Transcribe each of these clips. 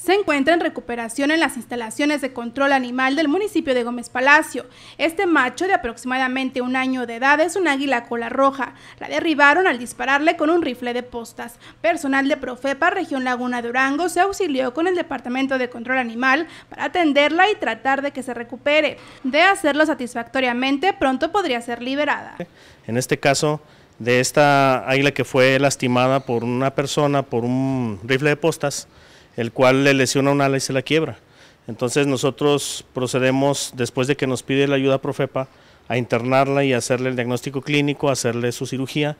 se encuentra en recuperación en las instalaciones de control animal del municipio de Gómez Palacio. Este macho de aproximadamente un año de edad es un águila cola roja. La derribaron al dispararle con un rifle de postas. Personal de Profepa, región Laguna Durango, se auxilió con el Departamento de Control Animal para atenderla y tratar de que se recupere. De hacerlo satisfactoriamente, pronto podría ser liberada. En este caso de esta águila que fue lastimada por una persona por un rifle de postas, el cual le lesiona una ala y se la quiebra. Entonces nosotros procedemos, después de que nos pide la ayuda Profepa, a internarla y hacerle el diagnóstico clínico, hacerle su cirugía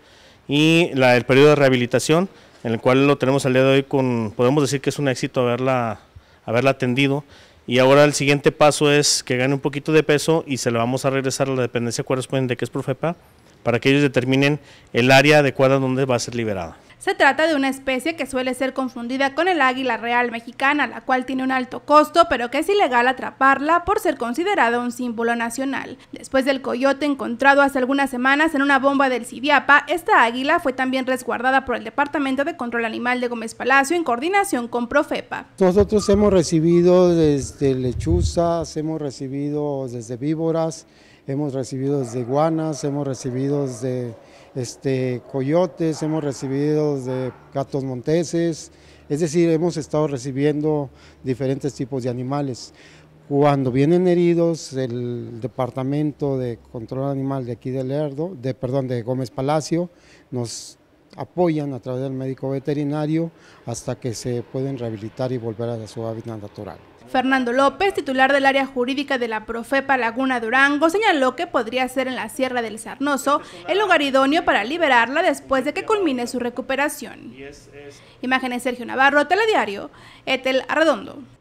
y el periodo de rehabilitación, en el cual lo tenemos al día de hoy con, podemos decir que es un éxito haberla, haberla atendido. Y ahora el siguiente paso es que gane un poquito de peso y se le vamos a regresar a la dependencia correspondiente que es Profepa para que ellos determinen el área adecuada donde va a ser liberada. Se trata de una especie que suele ser confundida con el águila real mexicana, la cual tiene un alto costo, pero que es ilegal atraparla por ser considerada un símbolo nacional. Después del coyote encontrado hace algunas semanas en una bomba del cidiapa esta águila fue también resguardada por el Departamento de Control Animal de Gómez Palacio en coordinación con Profepa. Nosotros hemos recibido desde lechuzas, hemos recibido desde víboras, hemos recibido desde iguanas, hemos recibido desde este, coyotes, hemos recibido de gatos monteses, es decir, hemos estado recibiendo diferentes tipos de animales. Cuando vienen heridos, el departamento de control animal de aquí de Lerdo, de, perdón, de Gómez Palacio, nos apoyan a través del médico veterinario hasta que se pueden rehabilitar y volver a su hábitat natural. Fernando López, titular del área jurídica de la Profepa Laguna Durango, señaló que podría ser en la Sierra del Sarnoso el lugar idóneo para liberarla después de que culmine su recuperación. Imágenes Sergio Navarro, Telediario, Etel Arredondo.